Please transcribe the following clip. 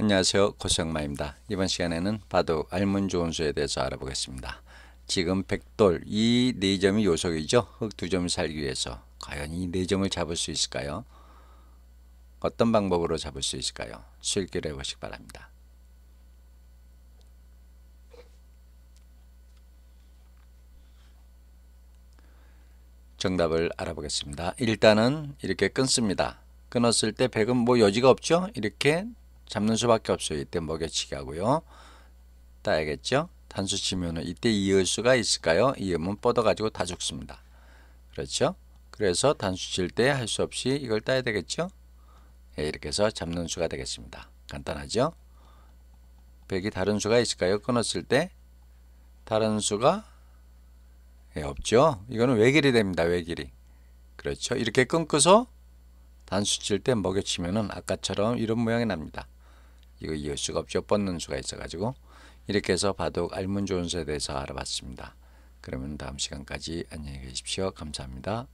안녕하세요. 고성마입니다 이번 시간에는 바둑 알문 조은 수에 대해서 알아보겠습니다. 지금 백돌 이 네 점이 요석이죠. 흙두 점을 살기 위해서 과연 이 네 점을 잡을 수 있을까요? 어떤 방법으로 잡을 수 있을까요? 실기를 해보시기 바랍니다. 정답을 알아보겠습니다. 일단은 이렇게 끊습니다. 끊었을 때 백은 뭐 여지가 없죠? 이렇게 잡는 수밖에 없어요. 이때 먹여치기 하고요. 따야겠죠? 단수 치면 이때 이을 수가 있을까요? 이음은 뻗어가지고 다 죽습니다. 그렇죠? 그래서 단수 칠 때 할 수 없이 이걸 따야 되겠죠? 예, 이렇게 해서 잡는 수가 되겠습니다. 간단하죠? 100이 다른 수가 있을까요? 끊었을 때 다른 수가 예, 없죠? 이거는 외길이 됩니다. 외길이. 그렇죠? 이렇게 끊고서 단수 칠 때먹여치면 아까처럼 이런 모양이 납니다. 이거 이을 수가 없죠. 뻗는 수가 있어가지고 이렇게 해서 바둑 알문 좋은 수에 대해서 알아봤습니다. 그러면 다음 시간까지 안녕히 계십시오. 감사합니다.